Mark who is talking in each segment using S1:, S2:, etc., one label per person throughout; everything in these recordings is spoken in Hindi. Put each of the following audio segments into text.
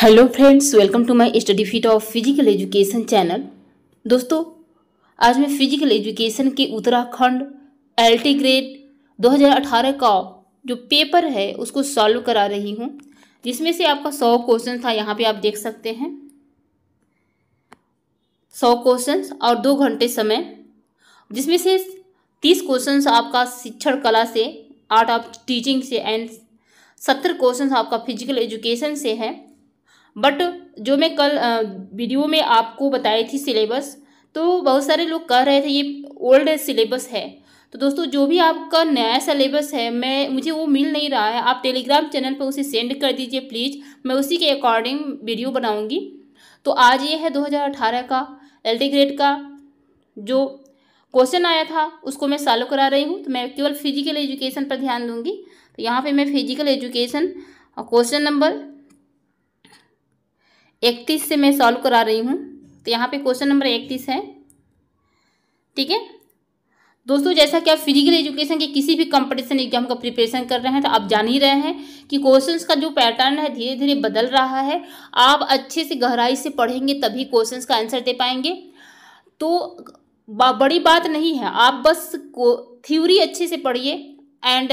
S1: hello friends welcome to my study feet of physical education channel दोस्तों आज मैं फिजिकल एजुकेशन के उत्तराखंड एल टी ग्रेड 2018 का जो पेपर है उसको सॉल्व करा रही हूँ जिसमें से आपका सौ क्वेश्चन था यहाँ पे आप देख सकते हैं सौ क्वेश्चन और दो घंटे समय जिसमें से तीस क्वेश्चन आपका शिक्षण कला से आर्ट ऑफ टीचिंग से एंड सत्तर क्वेश्चन आपका फिजिकल एजुकेशन से है बट जो मैं कल वीडियो में आपको बताई थी सिलेबस तो बहुत सारे लोग कह रहे थे ये ओल्ड सिलेबस है तो दोस्तों जो भी आपका नया सिलेबस है मैं मुझे वो मिल नहीं रहा है आप टेलीग्राम चैनल पर उसे सेंड कर दीजिए प्लीज़ मैं उसी के अकॉर्डिंग वीडियो बनाऊँगी तो आज ये है 2018 का एल ग्रेड का जो क्वेश्चन आया था उसको मैं सॉल्व करा रही हूँ तो मैं केवल फिजिकल एजुकेशन पर ध्यान दूँगी तो यहाँ पर मैं फिजिकल एजुकेशन क्वेश्चन नंबर इकतीस से मैं सॉल्व करा रही हूँ तो यहाँ पे क्वेश्चन नंबर इकतीस है ठीक है दोस्तों जैसा कि आप फिजिकल एजुकेशन के किसी भी कंपटीशन एग्जाम का प्रिपरेशन कर रहे हैं तो आप जान ही रहे हैं कि क्वेश्चंस का जो पैटर्न है धीरे धीरे बदल रहा है आप अच्छे से गहराई से पढ़ेंगे तभी क्वेश्चंस का आंसर दे पाएंगे तो बड़ी बात नहीं है आप बस को थ्योरी अच्छे से पढ़िए एंड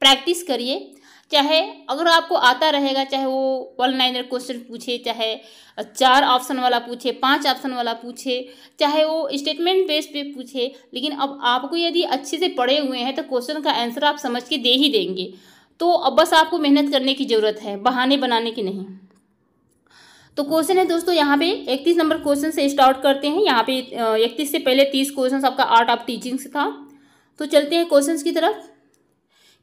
S1: प्रैक्टिस करिए चाहे अगर आपको आता रहेगा चाहे वो वन लाइनर क्वेश्चन पूछे चाहे चार ऑप्शन वाला पूछे पांच ऑप्शन वाला पूछे चाहे वो स्टेटमेंट बेस पे पूछे लेकिन अब आपको यदि अच्छे से पढ़े हुए हैं तो क्वेश्चन का आंसर आप समझ के दे ही देंगे तो अब बस आपको मेहनत करने की ज़रूरत है बहाने बनाने की नहीं तो क्वेश्चन है दोस्तों यहाँ पे इकतीस नंबर क्वेश्चन से स्टार्ट करते हैं यहाँ पे इकतीस से पहले तीस क्वेश्चन आपका आर्ट ऑफ टीचिंग से था तो चलते हैं क्वेश्चन की तरफ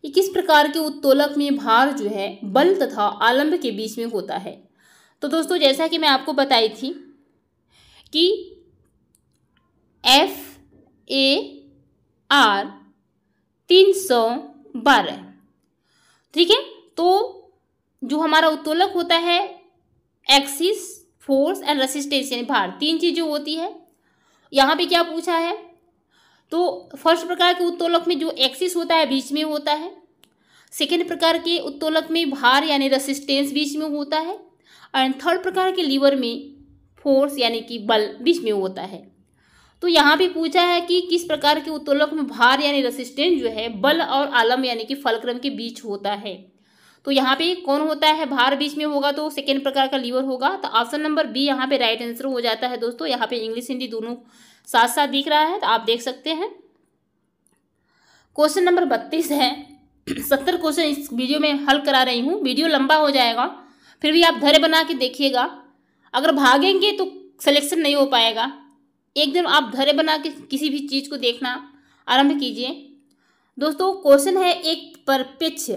S1: कि किस प्रकार के उत्तोलक में भार जो है बल तथा आलम्ब के बीच में होता है तो दोस्तों जैसा कि मैं आपको बताई थी कि एफ ए आर तीन सौ बारह ठीक है तो जो हमारा उत्तोलक होता है एक्सिस फोर्स एंड रेसिस्टेंस यानी भार तीन चीज़ें होती है यहाँ पे क्या पूछा है तो फर्स्ट प्रकार के उत्तोलक में जो एक्सिस होता है बीच में होता है सेकेंड प्रकार के उत्तोलक में भार यानी रेसिस्टेंस बीच में होता है एंड थर्ड प्रकार के लीवर में फोर्स यानी कि बल बीच में होता है तो यहाँ भी पूछा है कि किस प्रकार के उत्तोलक में भार यानी रेसिस्टेंस जो है बल और आलम यानी कि फलक्रम के बीच होता है तो यहाँ पे कौन होता है भार बीच में होगा तो सेकेंड प्रकार का लीवर होगा तो ऑप्शन नंबर बी यहाँ पे राइट आंसर हो जाता है दोस्तों यहाँ पे इंग्लिश हिंदी दोनों साथ साथ दिख रहा है तो आप देख सकते हैं क्वेश्चन नंबर बत्तीस है सत्तर क्वेश्चन इस वीडियो में हल करा रही हूँ वीडियो लंबा हो जाएगा फिर भी आप धैर्य बना के देखिएगा अगर भागेंगे तो सिलेक्शन नहीं हो पाएगा एक दिन आप धैर्य बना के किसी भी चीज़ को देखना आरंभ कीजिए दोस्तों क्वेश्चन है एक परिपेक्ष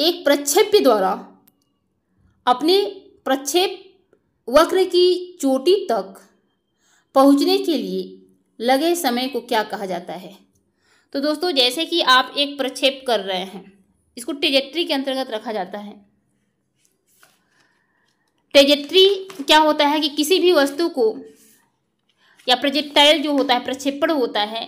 S1: एक प्रक्षेप्य द्वारा अपने प्रक्षेप वक्र की चोटी तक पहुंचने के लिए लगे समय को क्या कहा जाता है तो दोस्तों जैसे कि आप एक प्रक्षेप कर रहे हैं इसको टेजेट्री के अंतर्गत रखा जाता है टेजेट्री क्या होता है कि किसी भी वस्तु को या प्रोजेक्टाइल जो होता है प्रक्षेपण होता है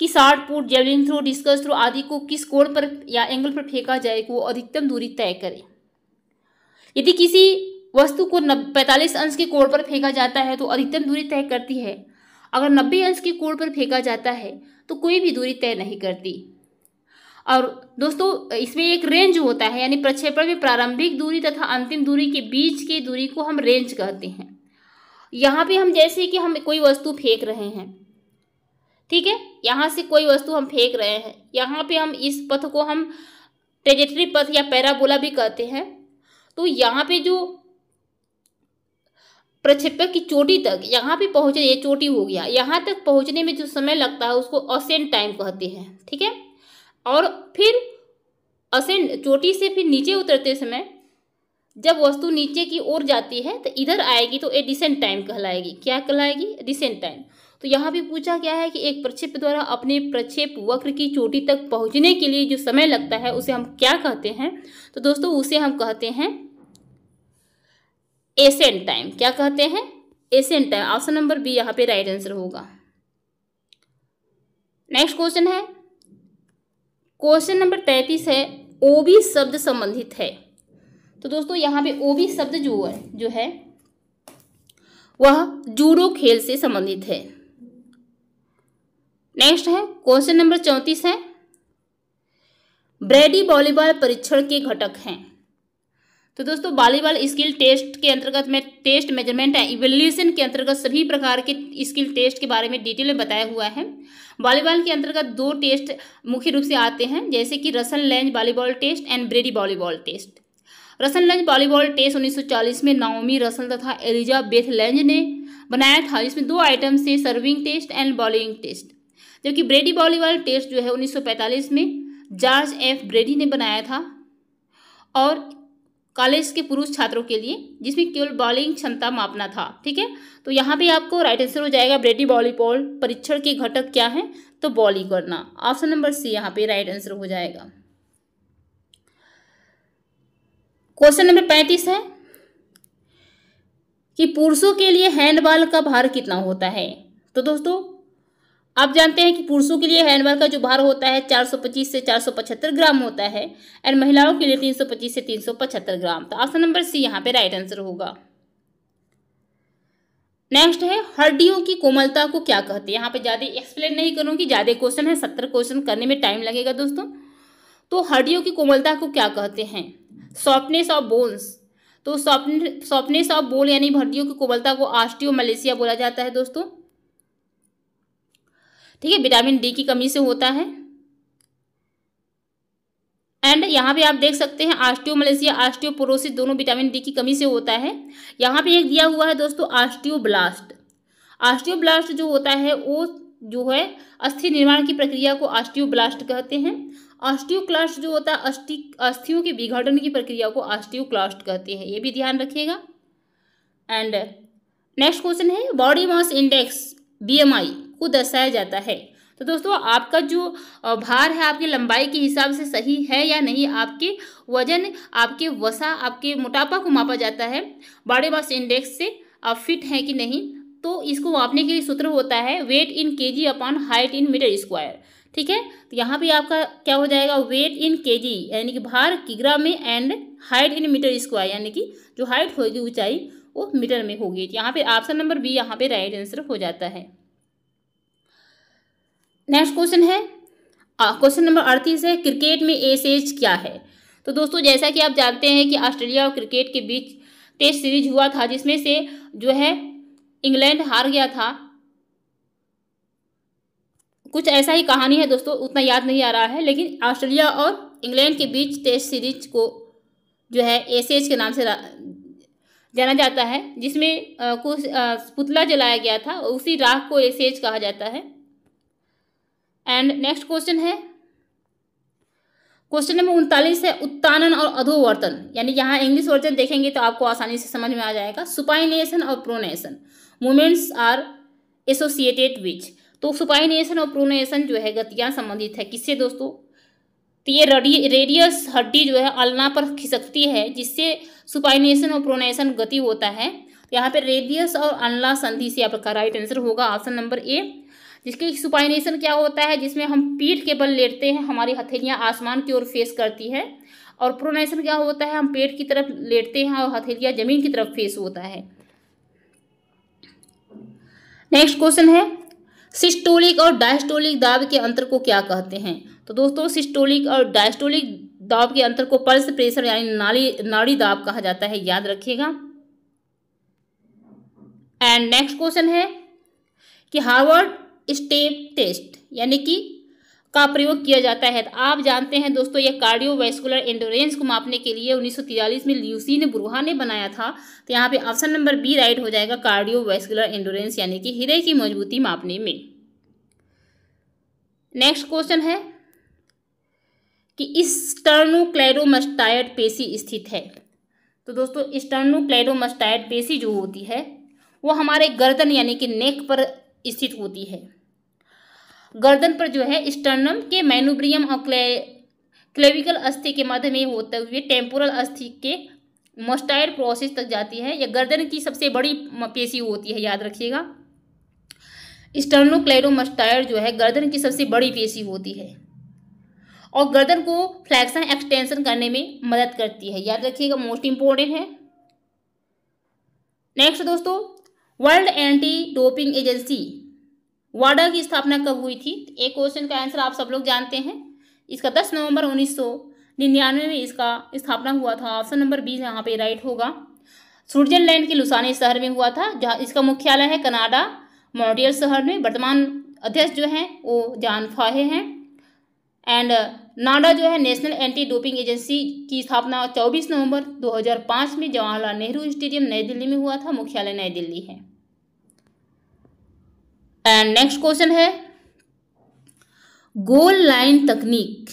S1: कि shot put javelin throw discus throw आदि को किस कोण पर या एंगल पर फेंका जाए वो अधिकतम दूरी तय करे यदि किसी वस्तु को पैंतालीस अंश के कोण पर फेंका जाता है तो अधिकतम दूरी तय करती है अगर नब्बे अंश के कोण पर फेंका जाता है तो कोई भी दूरी तय नहीं करती और दोस्तों इसमें एक रेंज होता है यानी प्रक्षेपण में प्रारंभिक दूरी तथा अंतिम दूरी के बीच की दूरी को हम रेंज कहते हैं यहाँ पे हम जैसे कि हम कोई वस्तु फेंक रहे हैं ठीक है यहाँ से कोई वस्तु हम फेंक रहे हैं यहाँ पे हम इस पथ को हम ट्रेजेटरी पथ या पैराबोला भी कहते हैं तो यहाँ पे जो प्रक्षेपक की चोटी तक यहाँ भी पहुँचे ये चोटी हो गया यहाँ तक पहुँचने में जो समय लगता है उसको असेंट टाइम कहते हैं ठीक है और फिर असेंट चोटी से फिर नीचे उतरते समय जब वस्तु नीचे की ओर जाती है तो इधर आएगी तो ये डिसेंट टाइम कहलाएगी क्या कहलाएगी डिसेंट टाइम तो यहाँ भी पूछा गया है कि एक प्रक्षेप द्वारा अपने प्रक्षेप वक्र की चोटी तक पहुँचने के लिए जो समय लगता है उसे हम क्या कहते हैं तो दोस्तों उसे हम कहते हैं एसेंट टाइम क्या कहते हैं ascent time option number B यहाँ पे राइट आंसर होगा नेक्स्ट क्वेश्चन है क्वेश्चन नंबर तैतीस है ओबी शब्द संबंधित है तो दोस्तों यहाँ पे ओबी शब्द जो है जो है वह जूडो खेल से संबंधित है नेक्स्ट है क्वेश्चन नंबर चौंतीस है ब्रेडी वॉलीबॉल परीक्षण के घटक हैं तो दोस्तों वॉलीबॉल स्किल टेस्ट के अंतर्गत में टेस्ट मेजरमेंट है इवेल्यूशन के अंतर्गत सभी प्रकार के स्किल टेस्ट के बारे में डिटेल में बताया हुआ है वॉलीबॉल के अंतर्गत दो टेस्ट मुख्य रूप से आते हैं जैसे कि Russell Lange volleyball test and Brady volleyball test Russell Lange volleyball test 1940 में नाओमी रसल तथा एलिजाबेथ लेंज ने बनाया था जिसमें दो आइटम से serving test and bowling test जबकि ब्रेडी वॉलीबॉल टेस्ट जो है उन्नीस में जॉर्ज एफ ब्रेडी ने बनाया था और कॉलेज के पुरुष छात्रों के लिए जिसमें केवल बॉलिंग क्षमता मापना था ठीक है तो यहाँ पे आपको राइट आंसर हो जाएगा ब्रेडी वॉलीबॉल परीक्षण के घटक क्या है तो बॉलिंग करना ऑप्शन नंबर सी यहाँ पे राइट आंसर हो जाएगा क्वेश्चन नंबर पैंतीस है कि पुरुषों के लिए हैंडबॉल का भार कितना होता है तो दोस्तों आप जानते हैं कि पुरुषों के लिए हैंडवर्क का जो भार होता है 425 से 475 ग्राम होता है एंड महिलाओं के लिए 325 से 375 ग्राम तो ऑप्शन नंबर सी यहाँ पे राइट आंसर होगा नेक्स्ट है हड्डियों की कोमलता को क्या कहते हैं यहाँ पे ज़्यादा एक्सप्लेन नहीं करूंगी ज़्यादा क्वेश्चन है सत्तर क्वेश्चन करने में टाइम लगेगा दोस्तों तो हड्डियों की कोमलता को क्या कहते हैं सॉफ्टनेस ऑफ बोन्स तो सॉफ्टनेस ऑफ बोन यानी हड्डियों की कोमलता को आस्टियो मलेशिया बोला जाता है दोस्तों ठीक है विटामिन डी की कमी से होता है एंड यहाँ पे आप देख सकते हैं आस्टियो मलेशिया आस्टियोपोरोसिस दोनों विटामिन डी की कमी से होता है यहाँ पे एक दिया हुआ है दोस्तों आस्टियोब्लास्ट ब्लास्ट जो होता है वो जो है अस्थि निर्माण की प्रक्रिया को ब्लास्ट कहते हैं क्लास्ट जो होता है अस्थि अस्थियों के विघटन की प्रक्रिया को क्लास्ट कहते हैं ये भी ध्यान रखिएगा एंड नेक्स्ट क्वेश्चन है बॉडी मास इंडेक्स आई को दर्शाया जाता है तो दोस्तों आपका जो भार है आपकी लंबाई के हिसाब से सही है या नहीं आपके वजन आपके वसा आपके मोटापा को मापा जाता है बॉडी मास इंडेक्स से आप फिट हैं कि नहीं तो इसको मापने के लिए सूत्र होता है weight in K G upon height in metre square ठीक है तो यहाँ पे आपका क्या हो जाएगा वेट इन के जी यानी कि भार किग्रा में and height in metre square यानी कि जो हाइट होगी ऊंचाई वो मीटर में होगी तो यहाँ पे ऑप्शन नंबर बी यहाँ पे राइट आंसर हो जाता है नेक्स्ट क्वेश्चन है क्वेश्चन नंबर अड़तीस है क्रिकेट में एस एज क्या है तो दोस्तों जैसा कि आप जानते हैं कि ऑस्ट्रेलिया और क्रिकेट के बीच टेस्ट सीरीज हुआ था जिसमें से जो है इंग्लैंड हार गया था कुछ ऐसा ही कहानी है दोस्तों उतना याद नहीं आ रहा है लेकिन ऑस्ट्रेलिया और इंग्लैंड के बीच टेस्ट सीरीज को जो है एस एज के नाम से जाना जाता है जिसमें कुछ पुतला जलाया गया था उसी राख को एस एज कहा जाता है एंड नेक्स्ट क्वेश्चन है क्वेश्चन नंबर उनतालीस है उत्तानन और अधोवर्तन यानी यहाँ इंग्लिश वर्जन देखेंगे तो आपको आसानी से समझ में आ जाएगा सुपाइनेशन और pronation movements are associated which तो सुपाइनेशन और प्रोनेशन जो है गतियाँ संबंधित है किससे दोस्तों तो ये रेडियस हड्डी जो है अलना पर खिसकती है जिससे सुपाइनेशन और प्रोनेशन गति होता है तो यहाँ पे रेडियस और अनला संधि से आपका राइट आंसर होगा ऑप्शन नंबर ए जिसके सुपाइनेशन क्या होता है जिसमें हम पीठ के बल लेटते हैं हमारी हथेलियाँ आसमान की ओर फेस करती है और प्रोनेशन क्या होता है हम पेट की तरफ लेटते हैं और हथेलियाँ जमीन की तरफ फेस होता है नेक्स्ट क्वेश्चन है सिस्टोलिक और डायस्टोलिक दाब के अंतर को क्या कहते हैं तो दोस्तों सिस्टोलिक और डायस्टोलिक दाब के अंतर को पल्स प्रेशर यानी नाली नाड़ी दाब कहा जाता है याद रखिएगा एंड नेक्स्ट क्वेश्चन है कि हार्वर्ड स्टेप टेस्ट यानी कि का प्रयोग किया जाता है आप जानते हैं दोस्तों यह कार्डियोवैस्कुलर एंडोरेंस को मापने के लिए 1943 में ल्यूसीन ब्रूहा ने बनाया था तो यहाँ पे ऑप्शन नंबर बी राइट हो जाएगा कार्डियोवैस्कुलर एंडोरेंस यानी कि हृदय की मजबूती मापने में नेक्स्ट क्वेश्चन है कि इस स्टर्नोक्लेरोमस्टायड पेशी स्थित है तो दोस्तों स्टर्नोक्लेरोमस्टायड पेशी जो होती है वो हमारे गर्दन यानी कि नेक पर स्थित होती है गर्दन पर जो है स्टर्नम के मैनुब्रियम और क्ले क्लेविकल अस्थि के माध्यम में होते हुए टेम्पोरल अस्थि के मोस्टायर प्रोसेस तक जाती है यह गर्दन की सबसे बड़ी पेशी होती है याद रखिएगा स्टर्नोक्लेरोमस्टायर जो है गर्दन की सबसे बड़ी पेशी होती है और गर्दन को फ्लैक्सन एक्सटेंशन करने में मदद करती है याद रखिएगा मोस्ट इंपॉर्टेंट है नेक्स्ट दोस्तों वर्ल्ड एंटी डोपिंग एजेंसी वाडा की स्थापना कब हुई थी एक क्वेश्चन का आंसर आप सब लोग जानते हैं इसका दस नवंबर उन्नीस सौ निन्यानवे में इसका स्थापना हुआ था ऑप्शन नंबर बी यहाँ पे राइट होगा स्विट्जरलैंड के लुसाने शहर में हुआ था जहाँ इसका मुख्यालय है कनाडा मॉन्ट्रियल शहर में वर्तमान अध्यक्ष जो हैं वो जान फाहे हैं एंड uh, नाडा जो है नेशनल एंटी डोपिंग एजेंसी की स्थापना 24 नवंबर 2005 में जवाहरलाल नेहरू स्टेडियम नई दिल्ली में हुआ था मुख्यालय नई दिल्ली है एंड नेक्स्ट क्वेश्चन है गोल लाइन तकनीक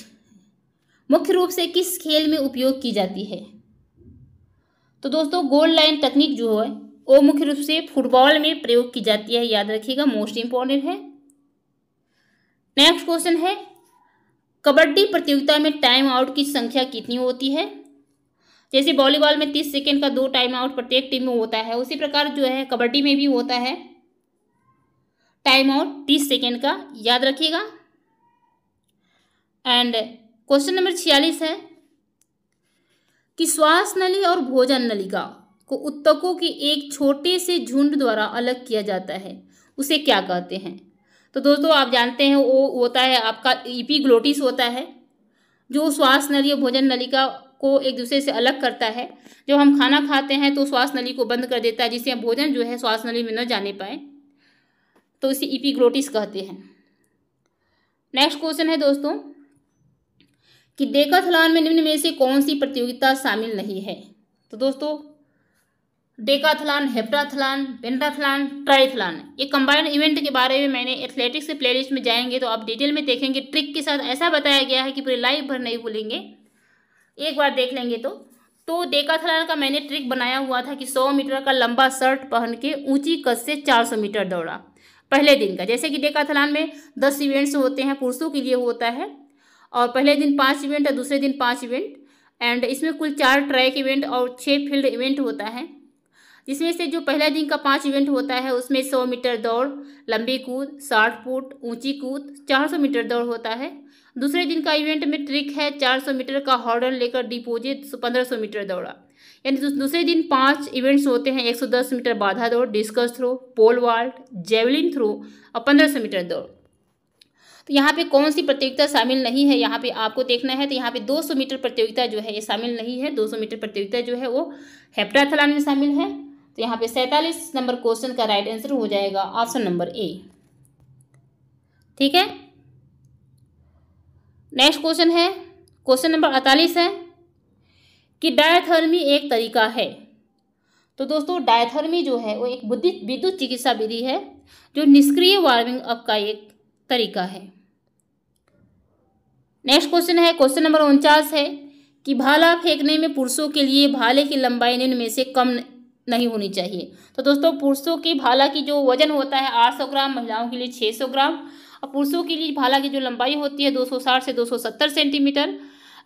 S1: मुख्य रूप से किस खेल में उपयोग की जाती है तो दोस्तों गोल लाइन तकनीक जो है वो मुख्य रूप से फुटबॉल में प्रयोग की जाती है याद रखिएगा मोस्ट इंपॉर्टेंट है नेक्स्ट क्वेश्चन है कबड्डी प्रतियोगिता में टाइम आउट की संख्या कितनी होती है जैसे वॉलीबॉल में तीस सेकेंड का दो टाइम आउट प्रत्येक टीम में होता है उसी प्रकार जो है कबड्डी में भी होता है टाइम आउट तीस सेकेंड का याद रखिएगा एंड क्वेश्चन नंबर छियालीस है कि श्वास नली और भोजन नलिका को उत्तकों के एक छोटे से झुंड द्वारा अलग किया जाता है उसे क्या कहते हैं तो दोस्तों आप जानते हैं वो होता है आपका ईपीग्लोटिस e होता है जो श्वास नली और भोजन नलिका को एक दूसरे से अलग करता है जब हम खाना खाते हैं तो श्वास नली को बंद कर देता है जिससे भोजन जो है श्वास नली में न जाने पाए तो इसे इपीग्लोटिस कहते हैं नेक्स्ट क्वेश्चन है दोस्तों कि डेकाथलान में निम्न में से कौन सी प्रतियोगिता शामिल नहीं है तो दोस्तों डेकाथलान हेप्टाथलान पेंटाथलान ट्राइथलान ये कंबाइंड इवेंट के बारे में मैंने एथलेटिक्स प्लेलिस्ट में जाएंगे तो आप डिटेल में देखेंगे ट्रिक के साथ ऐसा बताया गया है कि पूरे लाइफ भर नहीं भूलेंगे एक बार देख लेंगे तो तो डेकाथलान का मैंने ट्रिक बनाया हुआ था कि सौ मीटर का लंबा शर्ट पहन के ऊंची कद से चार सौ मीटर दौड़ा पहले दिन का जैसे कि डेकाथलान में दस इवेंट्स होते हैं पुरुषों के लिए होता है और पहले दिन पाँच इवेंट और दूसरे दिन पाँच इवेंट एंड इसमें कुल चार ट्रैक इवेंट और छः फील्ड इवेंट होता है जिसमें से जो पहले दिन का पाँच इवेंट होता है उसमें सौ मीटर दौड़ लंबी कूद साठ फुट ऊंची कूद चार सौ मीटर दौड़ होता है दूसरे दिन का इवेंट में ट्रिक है चार सौ मीटर का हॉर्डन लेकर डिपोजिट पंद्रह सौ मीटर दौड़ा यानी दूसरे दिन पांच इवेंट्स होते हैं 110 मीटर बाधा दौड़ discus throw pole vault javelin throw और 1500 मीटर दौड़ तो यहाँ पे कौन सी प्रतियोगिता शामिल नहीं है यहाँ पे आपको देखना है तो यहाँ पे 200 मीटर प्रतियोगिता जो है ये शामिल नहीं है 200 मीटर प्रतियोगिता जो है वो हेप्टाथलान में शामिल है तो यहाँ पे सैंतालीस नंबर क्वेश्चन का राइट आंसर हो जाएगा ऑप्शन नंबर ए ठीक है नेक्स्ट क्वेश्चन है क्वेश्चन नंबर अड़तालीस है कि डायथर्मी एक तरीका है तो दोस्तों डायथर्मी जो है वो एक बुद्धि विद्युत चिकित्सा विधि है जो निष्क्रिय वार्मिंग अप का एक तरीका है नेक्स्ट क्वेश्चन है क्वेश्चन नंबर उनचास है कि भाला फेंकने में पुरुषों के लिए भाले की लंबाई निम्न से कम नहीं होनी चाहिए तो दोस्तों पुरुषों की भाला की जो वजन होता है 800 ग्राम महिलाओं के लिए 600 ग्राम और पुरुषों के लिए भाला की जो लंबाई होती है 260 से 270 सेंटीमीटर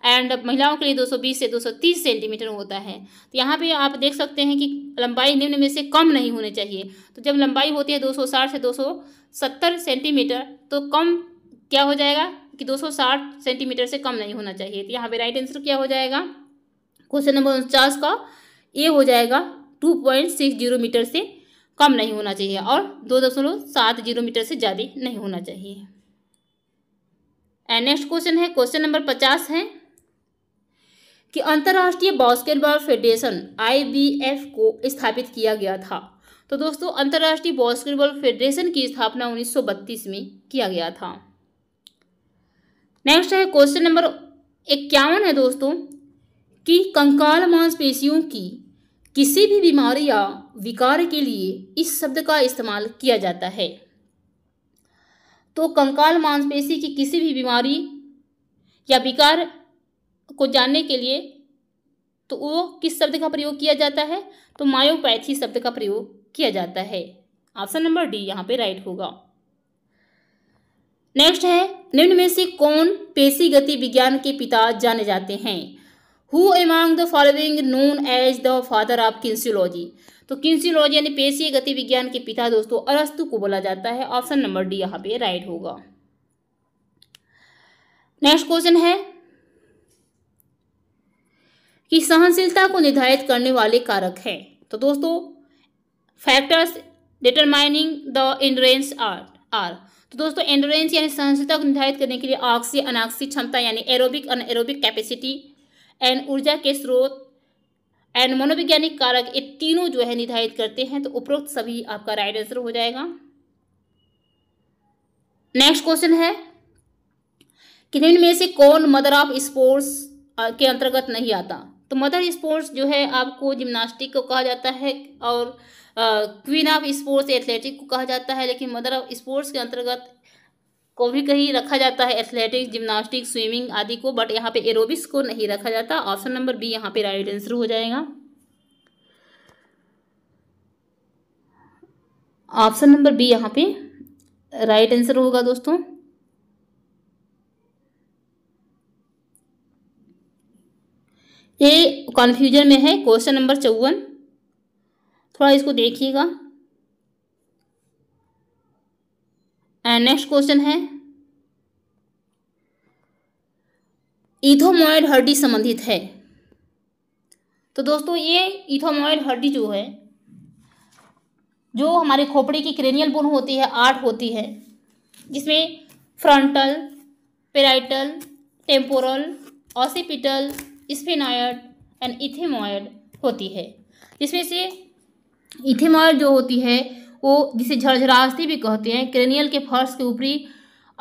S1: एंड महिलाओं के लिए 220 से 230 सेंटीमीटर होता है तो यहाँ पे आप देख सकते हैं कि लंबाई निम्न में से कम नहीं होनी चाहिए तो जब लंबाई होती है 260 से 270 सेंटीमीटर तो कम क्या हो जाएगा कि 260 सेंटीमीटर से कम नहीं होना चाहिए तो यहाँ पे राइट आंसर क्या हो जाएगा क्वेश्चन नंबर उनचास का ए हो जाएगा two point six zero metre से कम नहीं होना चाहिए और दो दशमलव सात जीरो मीटर से ज़्यादा नहीं होना चाहिए एंड नेक्स्ट क्वेश्चन है क्वेश्चन नंबर पचास है कि अंतर्राष्ट्रीय बास्केटबॉल फेडरेशन आईबीएफ को स्थापित किया गया था तो दोस्तों अंतर्राष्ट्रीय बास्केटबॉल फेडरेशन की स्थापना 1932 में किया गया था नेक्स्ट है क्वेश्चन नंबर इक्यावन है दोस्तों कि कंकाल मांसपेशियों की किसी भी बीमारी या विकार के लिए इस शब्द का इस्तेमाल किया जाता है तो कंकाल मांसपेशी की किसी भी बीमारी या विकार को जानने के लिए तो वो किस शब्द का प्रयोग किया जाता है तो मायोपैथी शब्द का प्रयोग किया जाता है ऑप्शन नंबर डी यहाँ पे राइट होगा नेक्स्ट है निम्न में से कौन पेशी गति विज्ञान के पिता जाने जाते हैं who among the following known as the father of kinesiology तो किन्सियोलॉजी यानी पेशी गति विज्ञान के पिता दोस्तों अरस्तु को बोला जाता है ऑप्शन नंबर डी यहाँ पे राइट होगा नेक्स्ट क्वेश्चन है कि सहनशीलता को निर्धारित करने वाले कारक है तो दोस्तों factors determining the endurance are are तो दोस्तों एंडोरेंस यानी सहनशीलता को निर्धारित करने के लिए ऑक्सी अनाक्सी क्षमता यानी एरोबिक एरोबिक कैपेसिटी एंड ऊर्जा के स्रोत एंड मनोवैज्ञानिक कारक ये तीनों जो है निर्धारित करते हैं तो उपरोक्त सभी आपका राइट आंसर हो जाएगा नेक्स्ट क्वेश्चन है कि निम्न में से कौन मदर ऑफ स्पोर्ट्स के अंतर्गत नहीं आता तो मदर स्पोर्ट्स जो है आपको जिम्नास्टिक को कहा जाता है और क्वीन ऑफ स्पोर्ट्स एथलेटिक को कहा जाता है लेकिन मदर ऑफ स्पोर्ट्स के अंतर्गत को भी कहीं रखा जाता है एथलेटिक्स जिमनास्टिक स्विमिंग आदि को बट यहाँ पे एरोबिक्स को नहीं रखा जाता ऑप्शन नंबर बी यहाँ पे राइट आंसर हो जाएगा ऑप्शन नंबर बी यहाँ पे राइट आंसर होगा दोस्तों ये कन्फ्यूजन में है क्वेश्चन नंबर चौवन थोड़ा इसको देखिएगा एंड नेक्स्ट क्वेश्चन है इथोमोइड हड्डी संबंधित है तो दोस्तों ये इथोमोइड हड्डी जो है जो हमारे खोपड़ी की क्रेनियल बोन होती है आठ होती है जिसमें frontal parietal temporal occipital sphenoid and ethmoid होती है जिसमें से इथेमॉयड जो होती है वो जिसे झरझरास्ती भी कहते हैं क्रेनियल के फर्श के ऊपरी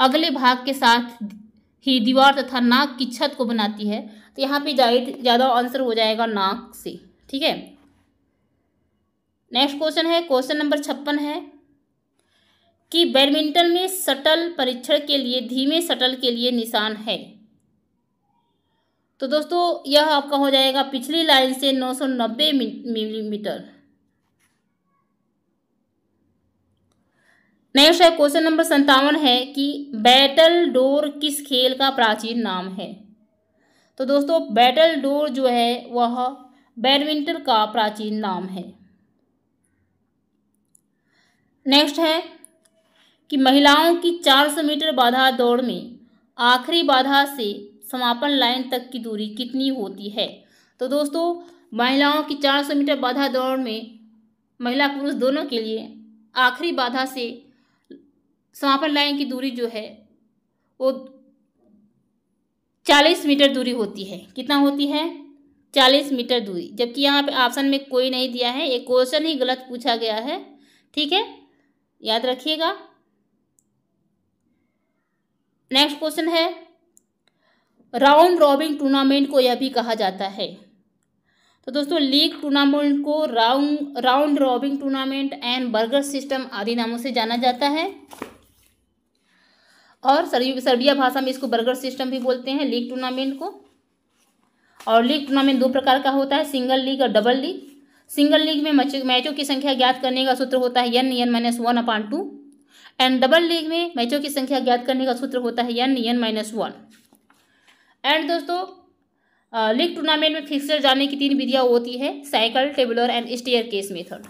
S1: अगले भाग के साथ ही दीवार तथा नाक की छत को बनाती है तो यहाँ पे ज़्यादा आंसर हो जाएगा नाक से ठीक है नेक्स्ट क्वेश्चन है क्वेश्चन नंबर छप्पन है कि बैडमिंटन में सटल परीक्षण के लिए धीमे सटल के लिए निशान है तो दोस्तों यह आपका हो जाएगा पिछली लाइन से 990 मिलीमीटर नेक्स्ट है क्वेश्चन नंबर संतावन है कि बैटल डोर किस खेल का प्राचीन नाम है तो दोस्तों बैटल डोर जो है वह बैडमिंटन का प्राचीन नाम है नेक्स्ट है कि महिलाओं की 400 मीटर बाधा दौड़ में आखिरी बाधा से समापन लाइन तक की दूरी कितनी होती है तो दोस्तों महिलाओं की 400 मीटर बाधा दौड़ में महिला पुरुष दोनों के लिए आखिरी बाधा से समापन लाइन की दूरी जो है वो 40 मीटर दूरी होती है कितना होती है 40 मीटर दूरी जबकि यहाँ पे ऑप्शन में कोई नहीं दिया है एक क्वेश्चन ही गलत पूछा गया है ठीक है याद रखिएगा नेक्स्ट क्वेश्चन है राउंड रॉबिन टूर्नामेंट को यह भी कहा जाता है तो दोस्तों लीग टूर्नामेंट को round round robin tournament and Berger system आदि नामों से जाना जाता है और सर्बिया भाषा में इसको बर्गर सिस्टम भी बोलते हैं लीग टूर्नामेंट को और लीग टूर्नामेंट दो प्रकार का होता है सिंगल लीग और डबल लीग सिंगल लीग में मैचों की संख्या ज्ञात करने का सूत्र होता है n n minus one upon two and double league में मैचों की संख्या ज्ञात करने का सूत्र होता है n n minus one and दोस्तों लीग टूर्नामेंट में फिक्सर जाने की तीन विधियाँ होती है cyclic tabular and staircase method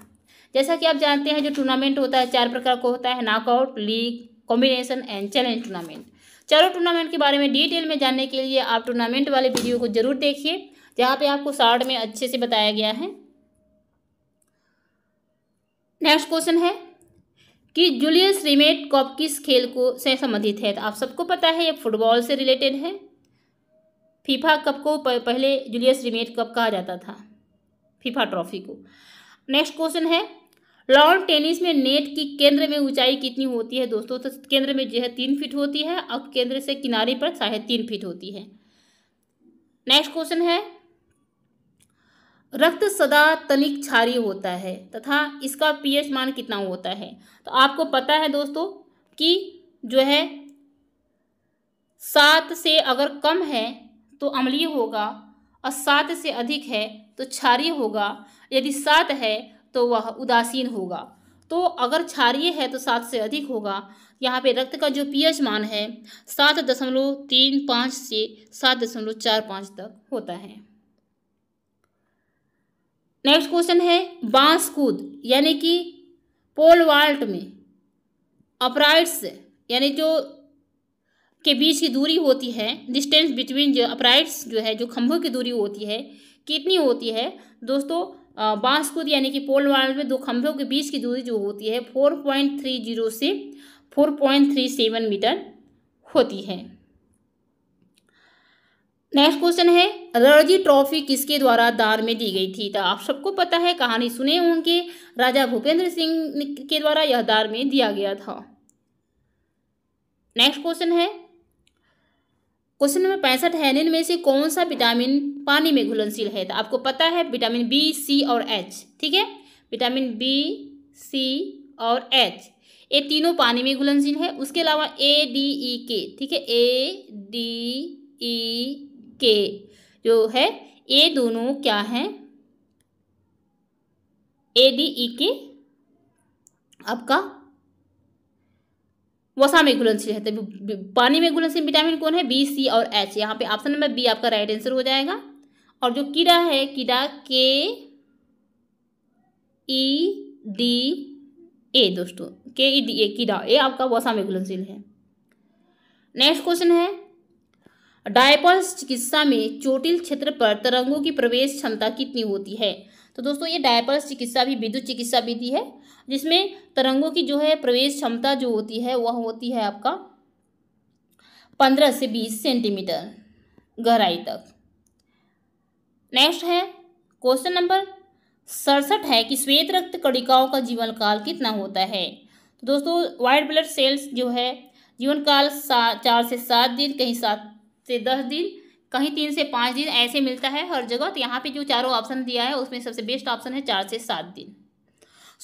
S1: जैसा कि आप जानते हैं जो टूर्नामेंट होता है चार प्रकार का होता है knockout league combination and challenge tournament चारों टूर्नामेंट के बारे में डिटेल में जानने के लिए आप टूर्नामेंट वाले वीडियो को जरूर देखिए जहाँ पे आपको शार्ट में अच्छे से बताया गया है नेक्स्ट क्वेश्चन है कि जूलियस रिमेट कप किस खेल को से संबंधित है तो आप सबको पता है ये फुटबॉल से रिलेटेड है फीफा कप को पहले जूलियस रिमेट कप कहा जाता था फीफा ट्रॉफी को नेक्स्ट क्वेश्चन है लॉन टेनिस में नेट की केंद्र में ऊंचाई कितनी होती है दोस्तों तो केंद्र में जो है तीन फीट होती है और केंद्र से किनारे पर साढ़े तीन फीट होती है नेक्स्ट क्वेश्चन है रक्त सदा तनिक क्षारी होता है तथा इसका पीएच मान कितना होता है तो आपको पता है दोस्तों कि जो है सात से अगर कम है तो अम्लीय होगा और सात से अधिक है तो क्षारीय होगा यदि सात है तो वह उदासीन होगा तो अगर क्षारीय है तो सात से अधिक होगा यहाँ पे रक्त का जो पीएच मान है सात दशमलव तीन पाँच से सात दशमलव चार पाँच तक होता है नेक्स्ट क्वेश्चन है बांस कूद यानी कि पोल वाल्ट में अपराइट्स यानी जो के बीच की दूरी होती है डिस्टेंस बिटवीन जो अपराइट्स जो है जो खम्भों की दूरी होती है कितनी होती है दोस्तों बांसकुद यानी कि पोल वाल में दो खम्भों के बीच की दूरी जो होती है फोर पॉइंट थ्री जीरो से four point three seven metre होती है नेक्स्ट क्वेश्चन है रणजी ट्रॉफी किसके द्वारा दार में दी गई थी तो आप सबको पता है कहानी सुने होंगे राजा भूपेंद्र सिंह के द्वारा यह दार में दिया गया था नेक्स्ट क्वेश्चन है क्वेश्चन नंबर पैंसठ है निम्न में से कौन सा विटामिन पानी में घुलनशील है तो आपको पता है विटामिन बी सी और एच ठीक है विटामिन बी सी और एच ये तीनों पानी में घुलनशील है उसके अलावा ए डी ई के ठीक है ए डी ई के जो है ये दोनों क्या हैं ए डी ई के आपका वसा में घुलनशील है तो पानी में घुलनशील विटामिन कौन है बी सी और एच यहाँ पे ऑप्शन नंबर बी आपका राइट आंसर हो जाएगा और जो कीड़ा है कीड़ा के ई डी ए दोस्तों के ई डी ए कीड़ा ए आपका वसा में घुलनशील है नेक्स्ट क्वेश्चन है डायपर्स चिकित्सा में चोटिल क्षेत्र पर तरंगों की प्रवेश क्षमता कितनी होती है तो दोस्तों ये डायपर्स चिकित्सा भी विद्युत चिकित्सा विधि है जिसमें तरंगों की जो है प्रवेश क्षमता जो होती है वह होती है आपका पंद्रह से बीस सेंटीमीटर गहराई तक नेक्स्ट है क्वेश्चन नंबर सड़सठ है कि श्वेत रक्त कणिकाओं का जीवन काल कितना होता है तो दोस्तों वाइट ब्लड सेल्स जो है जीवन काल सात चार से सात दिन कहीं सात से दस दिन कहीं तीन से पाँच दिन ऐसे मिलता है हर जगह तो यहाँ पे जो चारों ऑप्शन दिया है उसमें सबसे बेस्ट ऑप्शन है चार से सात दिन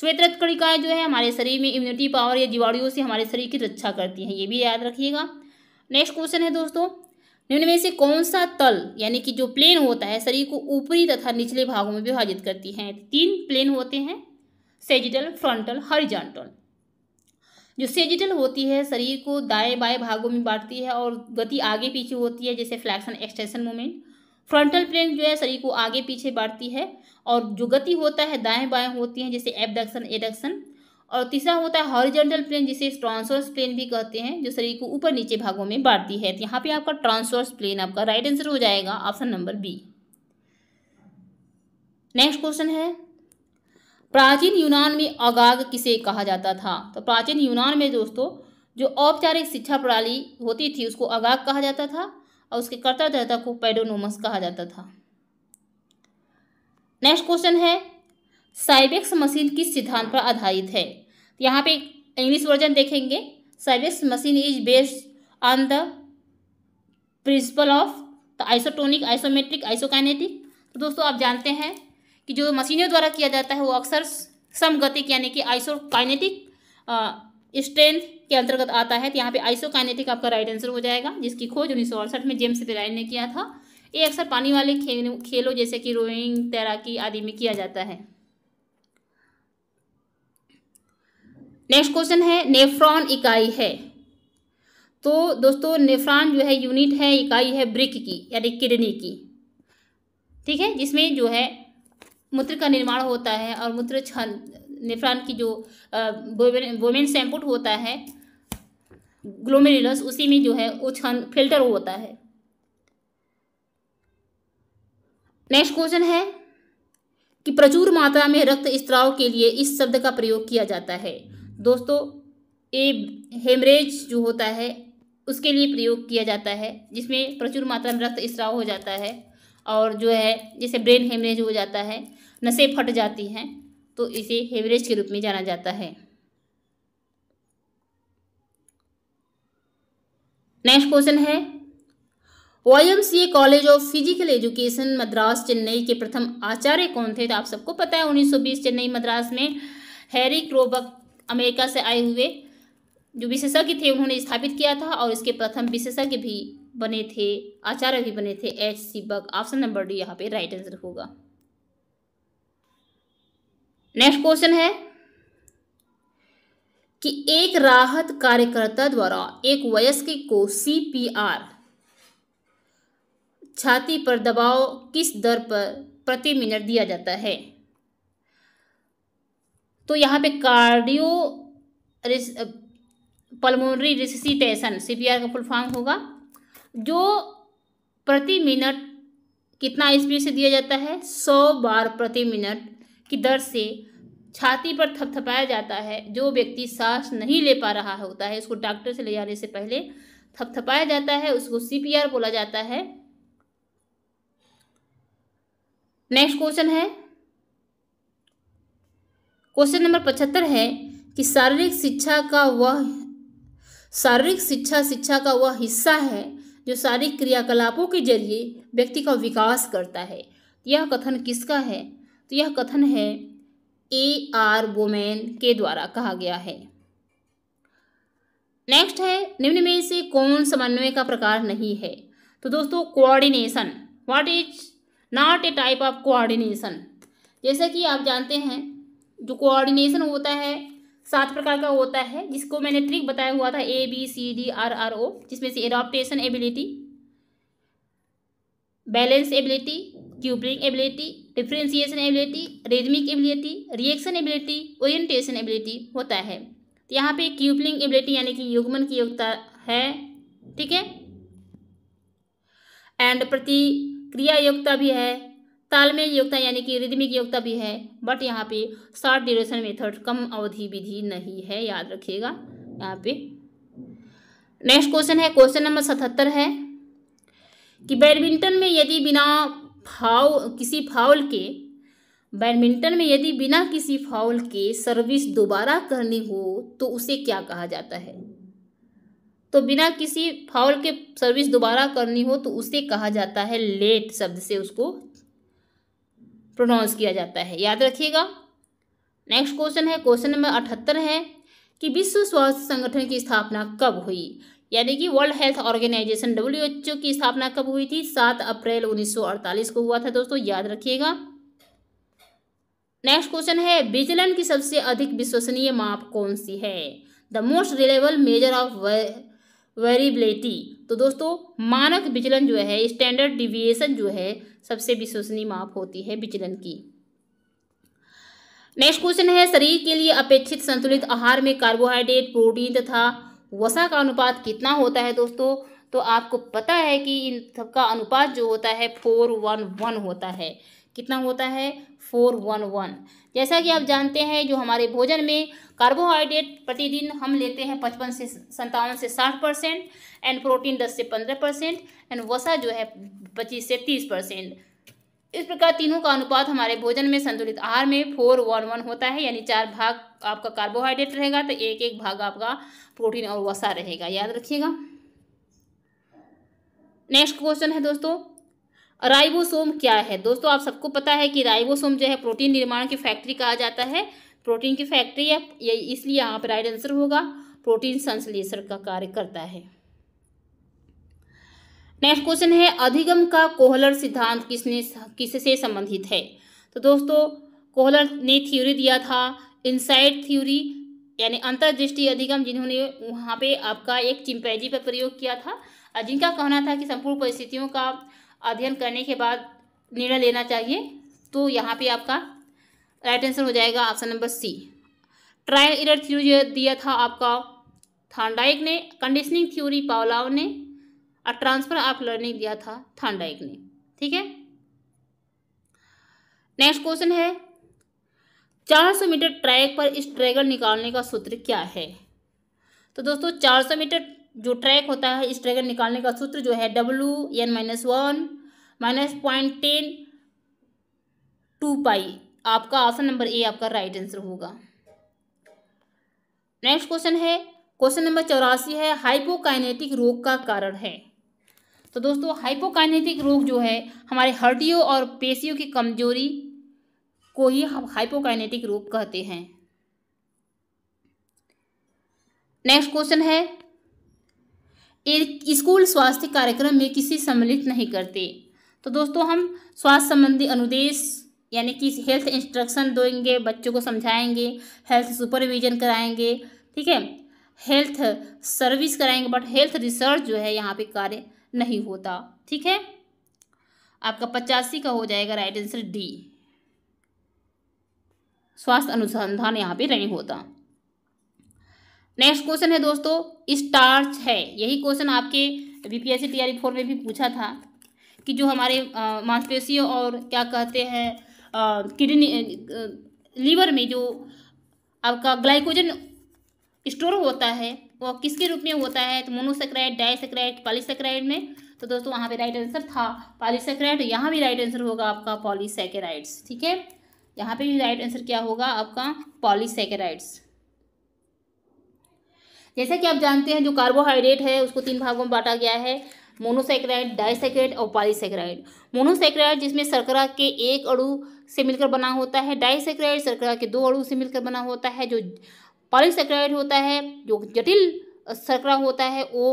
S1: श्वेत रक्त कणिकाएं जो है हमारे शरीर में इम्यूनिटी पावर या जीवाणुओं से हमारे शरीर की रक्षा करती हैं ये भी याद रखिएगा नेक्स्ट क्वेश्चन है दोस्तों निम्न में से कौन सा तल यानी कि जो प्लेन होता है शरीर को ऊपरी तथा निचले भागों में विभाजित करती है तो तीन प्लेन होते हैं सेजिटल फ्रंटल हरिजॉन्टल जो सेजिटल होती है शरीर को दाएं बाएं भागों में बांटती है और गति आगे पीछे होती है जैसे flexion extension movement frontal plane जो है शरीर को आगे पीछे बढ़ती है और जो गति होता है दाएं बाएं होती है जैसे एबडक्शन एडक्शन और तीसरा होता है हॉरिजेंटल प्लेन जिसे ट्रांसवर्स प्लेन भी कहते हैं जो शरीर को ऊपर नीचे भागों में बांटती है तो यहाँ पे आपका ट्रांसवर्स प्लेन आपका राइट आंसर हो जाएगा option number B next question है प्राचीन यूनान में अगाग किसे कहा जाता था तो प्राचीन यूनान में दोस्तों जो औपचारिक शिक्षा प्रणाली होती थी उसको अगाग कहा जाता था और उसके कर्ता देवता को पेडोनोमस कहा जाता था नेक्स्ट क्वेश्चन है साइबेक्स मशीन किस सिद्धांत पर आधारित है यहाँ पे इंग्लिश वर्जन देखेंगे Cybex machine is based on the principle of the isotonic isometric isokinetic तो दोस्तों आप जानते हैं कि जो मशीनों द्वारा किया जाता है वो अक्सर समगतिक यानी कि आइसोकाइनेटिक स्ट्रेंथ के अंतर्गत आता है तो यहाँ पे आइसोकाइनेटिक आपका राइट आंसर हो जाएगा जिसकी खोज उन्नीस सौ अड़सठ में जेम्स बेराइन ने किया था ये अक्सर पानी वाले खेल खेलों जैसे कि रोइंग तैराकी आदि में किया जाता है नेक्स्ट क्वेश्चन है नेफ्रॉन इकाई है तो दोस्तों नेफ्रॉन जो है यूनिट है इकाई है ब्रिक की यानी किडनी की ठीक है जिसमें जो है मूत्र का निर्माण होता है और मूत्र क्षण नेफ्रॉन की जो वोमेन सैम्पुट होता है ग्लोमेरुलस उसी में जो है वो छन फिल्टर होता है नेक्स्ट क्वेश्चन है कि प्रचुर मात्रा में रक्त स्त्राव के लिए इस शब्द का प्रयोग किया जाता है दोस्तों ये हेमरेज जो होता है उसके लिए प्रयोग किया जाता है जिसमें प्रचुर मात्रा में रक्त स्त्राव हो जाता है और जो है जैसे ब्रेन हेमरेज हो जाता है नसें फट जाती हैं तो इसे हेवरेज के रूप में जाना जाता है नेक्स्ट क्वेश्चन है Y college of physical education Madras Chennai के प्रथम आचार्य कौन थे तो आप सबको पता है 1920 चेन्नई मद्रास में हैरी क्रोबक अमेरिका से आए हुए जो विशेषज्ञ थे उन्होंने स्थापित किया था और इसके प्रथम विशेषज्ञ भी बने थे आचार्य भी बने थे H C Buck option number D यहाँ पे राइट आंसर होगा नेक्स्ट क्वेश्चन है कि एक राहत कार्यकर्ता द्वारा एक वयस्क को सीपीआर छाती पर दबाव किस दर पर प्रति मिनट दिया जाता है तो यहाँ पे कार्डियो पल्मोनरी रिसिटेशन सीपीआर का फुल फॉर्म होगा जो प्रति मिनट कितना स्पीड से दिया जाता है सौ बार प्रति मिनट की दर से छाती पर थपथपाया जाता है जो व्यक्ति सांस नहीं ले पा रहा होता है उसको डॉक्टर से ले जाने से पहले थपथपाया जाता है उसको सीपीआर बोला जाता है नेक्स्ट क्वेश्चन है क्वेश्चन नंबर पचहत्तर है कि शारीरिक शिक्षा का वह शारीरिक शिक्षा शिक्षा का वह हिस्सा है जो शारीरिक क्रियाकलापों के जरिए व्यक्ति का विकास करता है यह कथन किसका है तो यह कथन है ए आर वोमेन के द्वारा कहा गया है नेक्स्ट है निम्न में से कौन समन्वय का प्रकार नहीं है तो दोस्तों coordination what is not a type of coordination जैसा कि आप जानते हैं जो कोऑर्डिनेशन होता है सात प्रकार का होता है जिसको मैंने ट्रिक बताया हुआ था A B C D R R O जिसमें से adaptation ability balance ability coupling ability differentiation ability rhythmic ability reaction ability orientation ability होता है तो यहाँ पे क्यूपलिंग एबिलिटी यानी कि युग्मन की योग्यता है ठीक है एंड प्रतिक्रिया योग्यता भी है तालमेल योग्यता यानी कि रिदमिक योग्यता भी है बट यहाँ पे शॉर्ट ड्यूरेशन मेथड कम अवधि विधि नहीं है याद रखिएगा यहाँ पे नेक्स्ट क्वेश्चन है क्वेश्चन नंबर सतहत्तर है कि बैडमिंटन में यदि बिना फाउल किसी फाउल के बैडमिंटन में यदि बिना किसी फाउल के सर्विस दोबारा करनी हो तो उसे क्या कहा जाता है तो बिना किसी फाउल के सर्विस दोबारा करनी हो तो उसे कहा जाता है लेट शब्द से उसको प्रोनाउंस किया जाता है याद रखिएगा नेक्स्ट क्वेश्चन है क्वेश्चन नंबर अठहत्तर है कि विश्व स्वास्थ्य संगठन की स्थापना कब हुई यानी कि वर्ल्ड हेल्थ ऑर्गेनाइजेशन डब्ल्यूएचओ की स्थापना कब हुई थी सात अप्रैल 1948 को हुआ था दोस्तों याद रखिएगा नेक्स्ट क्वेश्चन है विचलन की सबसे अधिक विश्वसनीय माप कौन सी है the most reliable measure of variability तो दोस्तों मानक विचलन जो है स्टैंडर्ड डिविएशन जो है सबसे विश्वसनीय माप होती है विचलन की नेक्स्ट क्वेश्चन है शरीर के लिए अपेक्षित संतुलित आहार में कार्बोहाइड्रेट प्रोटीन तथा वसा का अनुपात कितना होता है दोस्तों तो आपको पता है कि इन सबका अनुपात जो होता है फोर वन वन होता है कितना होता है फोर वन वन जैसा कि आप जानते हैं जो हमारे भोजन में कार्बोहाइड्रेट प्रतिदिन हम लेते हैं पचपन से संतावन से साठ परसेंट एंड प्रोटीन दस से पंद्रह परसेंट एंड वसा जो है पच्चीस से तीस परसेंट इस प्रकार तीनों का अनुपात हमारे भोजन में संतुलित आहार में फोर वन वन होता है यानी चार भाग आपका कार्बोहाइड्रेट रहेगा तो एक एक भाग आपका प्रोटीन और वसा रहेगा याद रखिएगा नेक्स्ट क्वेश्चन है दोस्तों राइबोसोम क्या है दोस्तों आप सबको पता है कि राइबोसोम जो है प्रोटीन निर्माण की फैक्ट्री कहा जाता है प्रोटीन की फैक्ट्री है इसलिए यहाँ पर राइट आंसर होगा प्रोटीन संश्लेषण का कार्य करता है नेक्स्ट क्वेश्चन है अधिगम का कोहलर सिद्धांत किसने किससे संबंधित है तो दोस्तों कोहलर ने थ्योरी दिया था इनसाइड थ्योरी यानी अंतर्दृष्टि अधिगम जिन्होंने वहाँ पे आपका एक चिंपैजी पर प्रयोग किया था और जिनका कहना था कि संपूर्ण परिस्थितियों का अध्ययन करने के बाद निर्णय लेना चाहिए तो यहाँ पे आपका राइट आंसर हो जाएगा option number C trial error theory दिया था आपका थांडाइक ने कंडीशनिंग थ्योरी पावलाव ने और ट्रांसफर ऑफ लर्निंग दिया था थांडाइक ने ठीक है नेक्स्ट क्वेश्चन है 400 मीटर ट्रैक पर स्ट्रैगल निकालने का सूत्र क्या है तो दोस्तों 400 मीटर जो ट्रैक होता है स्ट्रैगल निकालने का सूत्र जो है W N minus one minus point ten two pi आपका ऑप्शन नंबर ए आपका राइट आंसर होगा नेक्स्ट क्वेश्चन है क्वेश्चन नंबर चौरासी है हाइपोकाइनेटिक रोग का कारण है तो दोस्तों हाइपोकाइनेटिक रोग जो है हमारे हड्डियों और पेशियों की कमजोरी को ही हम हाइपोकाइनेटिक रोग कहते हैं नेक्स्ट क्वेश्चन है स्कूल स्वास्थ्य कार्यक्रम में किसी सम्मिलित नहीं करते तो दोस्तों हम स्वास्थ्य संबंधी अनुदेश यानी कि हेल्थ इंस्ट्रक्शन देंगे बच्चों को समझाएंगे हेल्थ सुपरविजन कराएंगे ठीक है हेल्थ सर्विस कराएंगे बट हेल्थ रिसर्च जो है यहाँ पे कार्य नहीं होता ठीक है आपका पचासी का हो जाएगा राइट आंसर डी स्वास्थ्य अनुसंधान यहाँ पे नहीं होता नेक्स्ट क्वेश्चन है दोस्तों स्टार्च है यही क्वेश्चन आपके बीपीएससी टीआरई फोर में भी पूछा था कि जो हमारे मांसपेशियों और क्या कहते हैं किडनी लीवर में जो आपका ग्लाइकोजन स्टोर होता है वो किसके रूप में होता है तो मोनोसेक्राइड डाइसेक्राइड पॉलीसेक्राइड में तो दोस्तों वहाँ पे राइट आंसर था पॉलीसेक्राइड तो यहाँ भी राइट आंसर होगा आपका पॉलीसेकेराइड्स ठीक है यहाँ पे भी राइट आंसर क्या होगा आपका पॉलीसेकेराइड्स जैसा कि आप जानते हैं जो कार्बोहाइड्रेट है उसको तीन भागों में बांटा गया है मोनोसेक्राइड डाइसेक्राइड और पॉलीसेक्राइड मोनोसेक्राइड जिसमें शर्करा के एक अड़ू से मिलकर बना होता है डाइसेक्राइड शर्करा के दो अड़ू से मिलकर बना होता है जो पॉलीसेक्राइड होता है जो जटिल शर्करा होता है वो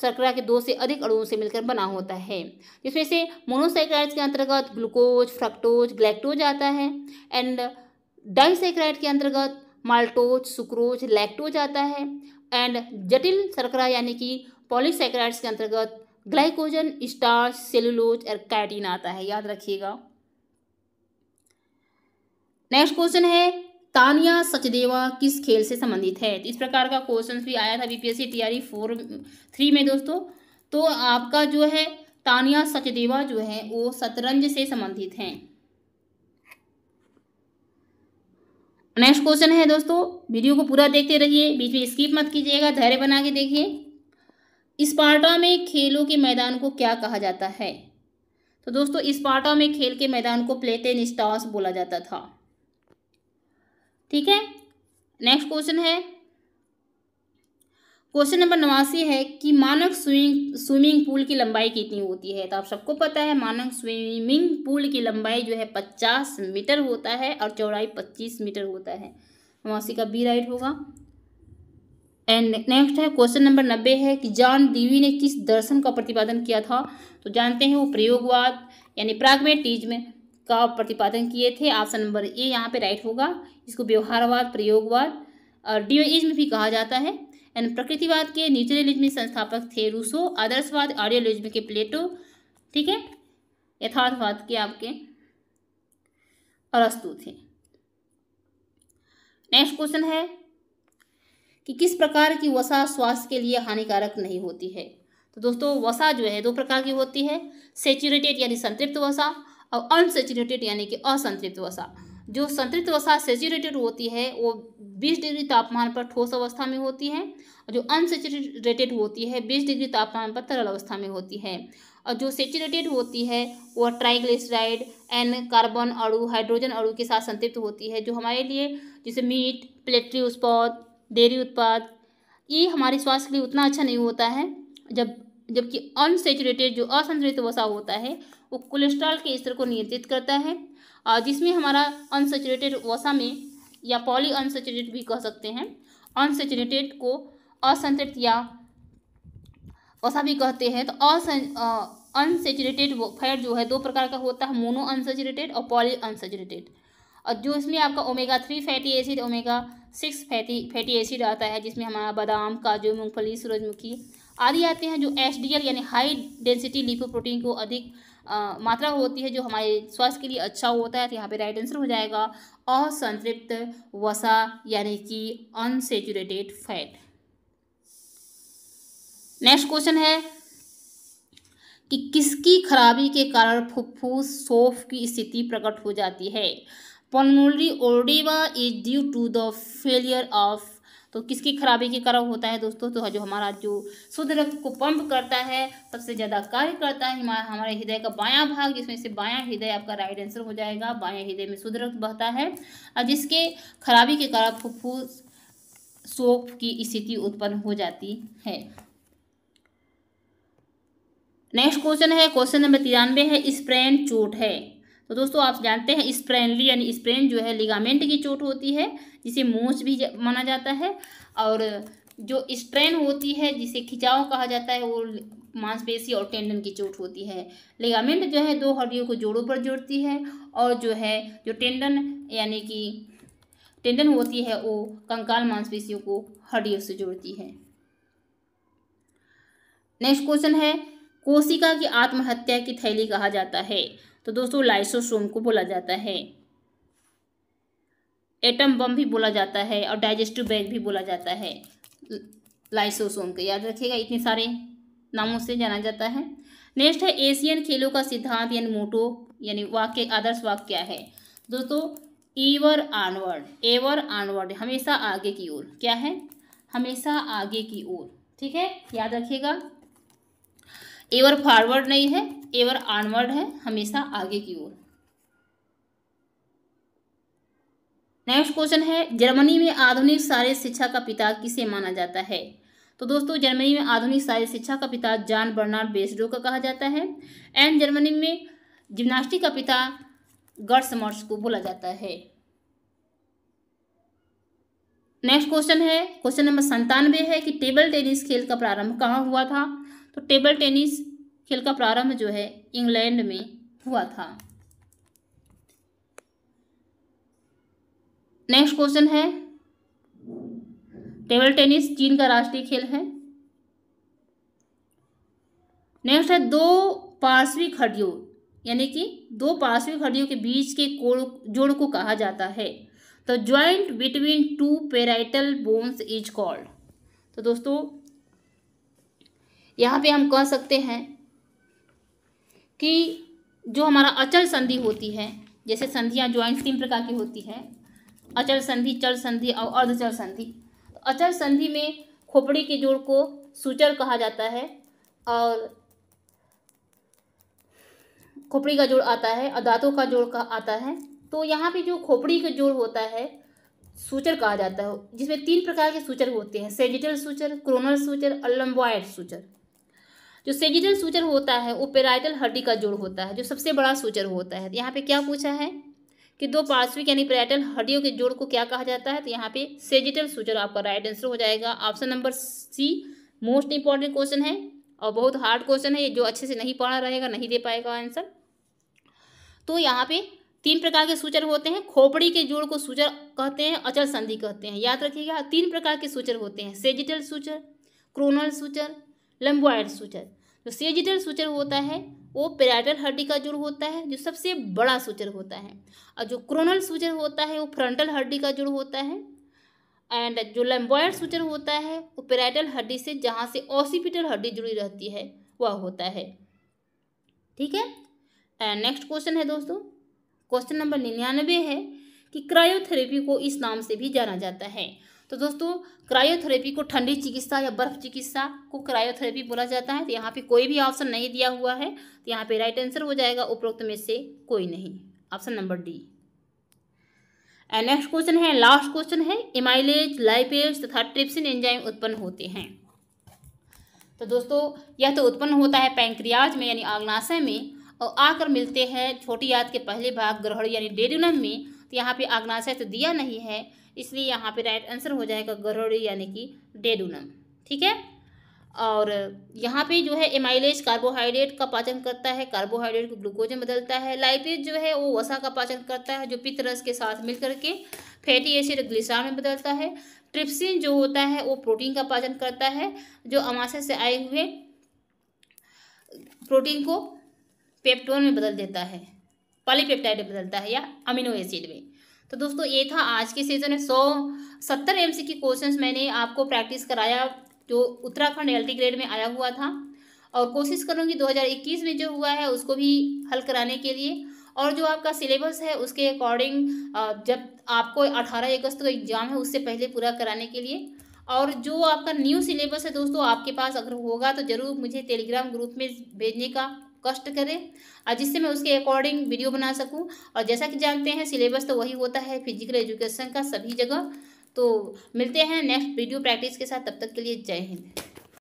S1: शर्करा के दो से अधिक अणुओं से मिलकर बना होता है जिसमें से मोनोसाइक्राइड के अंतर्गत ग्लूकोज फ्रक्टोज ग्लैक्टोज आता है एंड डाइसाइक्राइड के अंतर्गत माल्टोज सुक्रोज लैक्टोज आता है एंड जटिल शर्करा यानी कि पॉलीसेक्राइड्स के अंतर्गत ग्लाइकोजन स्टार्च सेलुलोज और कैटिन आता है याद रखिएगा नेक्स्ट क्वेश्चन है तानिया सचदेवा किस खेल से संबंधित है तो इस प्रकार का क्वेश्चन भी आया था बीपीएससी तैयारी फोर थ्री में दोस्तों तो आपका जो है तानिया सचदेवा जो है वो शतरंज से संबंधित हैं नेक्स्ट क्वेश्चन है दोस्तों वीडियो को पूरा देखते रहिए बीच में स्किप मत कीजिएगा धैर्य बना के देखिए स्पार्टा में खेलों के मैदान को क्या कहा जाता है तो दोस्तों स्पार्टा में खेल के मैदान को प्लेटेन स्टार्स बोला जाता था ठीक है नेक्स्ट क्वेश्चन है क्वेश्चन नंबर नवासी है कि मानक स्विमिंग स्विमिंग पूल की लंबाई कितनी होती है तो आप सबको पता है मानक स्विमिंग पूल की लंबाई जो है पचास मीटर होता है और चौड़ाई पच्चीस मीटर होता है नवासी का बी राइट होगा एंड नेक्स्ट है क्वेश्चन नंबर नब्बे है कि जॉन डीवी ने किस दर्शन का प्रतिपादन किया था तो जानते हैं वो प्रयोगवाद यानी प्रागमेटिज्म का प्रतिपादन किए थे ऑप्शन नंबर ए यहाँ पे राइट होगा इसको व्यवहारवाद प्रयोगवाद और डियोइज्म भी कहा जाता है एंड प्रकृतिवाद के न्यूचरलिज्म संस्थापक थे रूसो आदर्शवाद आर्योलिज्म के प्लेटो ठीक है यथार्थवाद के आपके अरस्तु थे नेक्स्ट क्वेश्चन है कि किस प्रकार की वसा स्वास्थ्य के लिए हानिकारक नहीं होती है तो दोस्तों वसा जो है दो प्रकार की होती है सेचुरेटेड यानी संतृप्त वसा और अनसेचुरेटेड यानी कि असंतृप्त वसा जो संतृप्त वसा सेचुरेटेड होती है वो 20 डिग्री तापमान पर ठोस अवस्था में होती है और जो अनसेचुरेटेड होती है 20 डिग्री तापमान पर तरल अवस्था में होती है और जो सेचुरेटेड होती है वो ट्राइग्लिसराइड एन कार्बन अड़ु हाइड्रोजन अड़ु के साथ संतृप्त होती है जो हमारे लिए जैसे मीट प्लेटरी उत्पाद डेयरी उत्पाद ये हमारे स्वास्थ्य के लिए उतना अच्छा नहीं होता है जब जबकि अनसेचुरेटेड जो असंतुलित वसा होता है वो कोलेस्ट्रॉल के स्तर को नियंत्रित करता है जिसमें हमारा अनसेचुरेटेड वसा में या पॉली अनसेचुरेटेड भी कह सकते हैं अनसेचुरेटेड को असंतृत या वसा भी कहते हैं तो अनसेचुरेटेड फैट जो है दो प्रकार का होता है मोनो अनसेचुरेटेड और पॉली अनसेचुरेटेड और जो इसमें आपका omega three fatty acid omega six fatty fatty acid आता है जिसमें हमारा बादाम काजू मूंगफली सूरजमुखी आदि आते हैं जो एच यानी हाई डेंसिटी लिपोप्रोटीन को अधिक आ, मात्रा होती है जो हमारे स्वास्थ्य के लिए अच्छा होता है तो यहाँ पे राइट आंसर हो जाएगा असंतृप्त वसा यानी कि अनसेचुरेटेड फैट नेक्स्ट क्वेश्चन है कि किसकी खराबी के कारण फुफ्फूस सोफ की स्थिति प्रकट हो जाती है pulmonary oedema is due to the failure of तो किसकी खराबी के कारण होता है दोस्तों तो जो हमारा जो शुद्ध रक्त को पंप करता है सबसे ज़्यादा कार्य करता है हमारे हृदय का बायां भाग जिसमें से बायां हृदय आपका राइट आंसर हो जाएगा बायां हृदय में शुद्ध रक्त बहता है और जिसके खराबी के कारण फुफ्फूस शोक की स्थिति उत्पन्न हो जाती है नेक्स्ट क्वेश्चन है क्वेश्चन नंबर तिरानवे है स्प्रेन चोट है तो दोस्तों आप जानते हैं स्प्रेनली यानी स्प्रेन जो है लिगामेंट की चोट होती है जिसे मोच भी माना जाता है और जो स्ट्रेन होती है जिसे खिंचाव कहा जाता है वो मांसपेशी और टेंडन की चोट होती है लिगामेंट जो है दो हड्डियों को जोड़ों पर जोड़ती है और जो है जो टेंडन यानी कि टेंडन होती है वो कंकाल मांसपेशियों को हड्डियों से जोड़ती है नेक्स्ट क्वेश्चन है कोशिका की आत्महत्या की थैली कहा जाता है तो दोस्तों लाइसोसोम को बोला जाता है एटम बम भी बोला जाता है और डाइजेस्टिव बैग भी बोला जाता है लाइसोसोम के याद रखिएगा इतने सारे नामों से जाना जाता है नेक्स्ट है एशियन खेलों का सिद्धांत यानी मोटो यानी वाक्य आदर्श वाक्य क्या है दोस्तों ईवर आनवर्ड एवर आनवर्ड हमेशा आगे की ओर क्या है हमेशा आगे की ओर ठीक है याद रखिएगा एवर फॉरवर्ड नहीं है एवर आनवर्ड है हमेशा आगे की ओर नेक्स्ट क्वेश्चन है जर्मनी में आधुनिक सारे शिक्षा का पिता किसे माना जाता है तो दोस्तों जर्मनी में आधुनिक सारे शिक्षा का पिता जान बर्नार्ड बेसडो का कहा जाता है एंड जर्मनी में जिम्नास्टिक का पिता गर्समर्स को बोला जाता है नेक्स्ट क्वेश्चन है क्वेश्चन नंबर संतानवे है कि टेबल टेनिस खेल का प्रारंभ कहाँ हुआ था तो टेबल टेनिस खेल का प्रारंभ जो है इंग्लैंड में हुआ था नेक्स्ट क्वेश्चन है टेबल टेनिस चीन का राष्ट्रीय खेल है नेक्स्ट है दो पार्श्वी खड़ियों यानी कि दो पार्श्वी खड़ियों के बीच के कोड़ जोड़ को कहा जाता है तो joint between two parietal bones is called तो दोस्तों यहाँ पे हम कह सकते हैं कि जो हमारा अचल संधि होती है जैसे संधियाँ ज्वाइंट तीन प्रकार की होती है अचल संधि चल संधि और अर्धचल संधि तो अचल संधि में खोपड़ी के जोड़ को सूचर कहा जाता है और खोपड़ी का जोड़ आता है और दांतों का जोड़ का आता है तो यहाँ पे जो खोपड़ी का जोड़ होता है सूचर कहा जाता है जिसमें तीन प्रकार के सूचर होते हैं सेजिटल सूचर क्रोनल सूचर और लम्बॉयड सूचर जो सेजिटल सूचर होता है वो पेराइटल हड्डी का जोड़ होता है जो सबसे बड़ा सूचर होता है तो यहाँ पे क्या पूछा है कि दो पार्श्विक यानी पेराइटल हड्डियों के जोड़ को क्या कहा जाता है तो यहाँ पे सेजिटल सूचर आपका राइट आंसर हो जाएगा option number C most important question है और बहुत हार्ड क्वेश्चन है ये जो अच्छे से नहीं पढ़ा रहेगा नहीं दे पाएगा आंसर तो यहाँ पे तीन प्रकार के सूचर होते हैं खोपड़ी के जोड़ को सूचर कहते हैं अचल संधि कहते हैं याद रखिएगा तीन प्रकार के सूचर होते हैं sagittal suture coronal suture lambdoid suture जो सेजिटल सूचर होता है वो पेराइटल हड्डी का जुड़ होता है जो सबसे बड़ा सूचर होता है और जो क्रोनल सूचर होता है वो फ्रंटल हड्डी का जुड़ होता है एंड जो लम्बॉयड सूचर होता है वो पेराइटल हड्डी से जहाँ से ऑसिपिटल हड्डी जुड़ी रहती है वह होता है ठीक है एंड नेक्स्ट क्वेश्चन है दोस्तों क्वेश्चन नंबर निन्यानवे है कि क्रायोथेरेपी को इस नाम से भी जाना जाता है तो दोस्तों क्रायोथेरेपी को ठंडी चिकित्सा या बर्फ चिकित्सा को क्रायोथेरेपी बोला जाता है तो यहाँ पे कोई भी ऑप्शन नहीं दिया हुआ है तो यहाँ पे राइट आंसर हो जाएगा उपरोक्त में से कोई नहीं option number D and next question है लास्ट क्वेश्चन है इमाइलेज लाइपेज तथा ट्रिप्सिन एंजाइम उत्पन्न होते हैं तो दोस्तों यह तो उत्पन्न होता है पैंक्रियाज में यानी आग्नाशय में और आकर मिलते हैं छोटी याद के पहले भाग ग्रहण यानी डेडुलम में तो यहाँ पे आग्नाशय तो दिया नहीं है इसलिए यहाँ पे राइट आंसर हो जाएगा गरोड़ी यानी कि डेडुनम ठीक है और यहाँ पे जो है एमाइलेज कार्बोहाइड्रेट का पाचन करता है कार्बोहाइड्रेट को ग्लूकोज में बदलता है लाइपेज जो है वो वसा का पाचन करता है जो पित्त रस के साथ मिलकर के फैटी एसिड ग्लिसराल में बदलता है ट्रिप्सिन जो होता है वो प्रोटीन का पाचन करता है जो अमाशय से आए हुए प्रोटीन को पेप्टोन में बदल देता है पॉलीपेप्टाइड में बदलता है या अमीनो एसिड में तो दोस्तों ये था आज के सेशन में सौ सत्तर एम सी क्वेश्चन मैंने आपको प्रैक्टिस कराया जो उत्तराखंड एल ग्रेड में आया हुआ था और कोशिश करूँगी 2021 में जो हुआ है उसको भी हल कराने के लिए और जो आपका सिलेबस है उसके अकॉर्डिंग जब आपको 18 अगस्त को एग्ज़ाम है उससे पहले पूरा कराने के लिए और जो आपका न्यू सिलेबस है दोस्तों आपके पास अगर होगा तो ज़रूर मुझे टेलीग्राम ग्रुप में भेजने का कष्ट करे और जिससे मैं उसके अकॉर्डिंग वीडियो बना सकूं और जैसा कि जानते हैं सिलेबस तो वही होता है फिजिकल एजुकेशन का सभी जगह तो मिलते हैं नेक्स्ट वीडियो प्रैक्टिस के साथ तब तक के लिए जय हिंद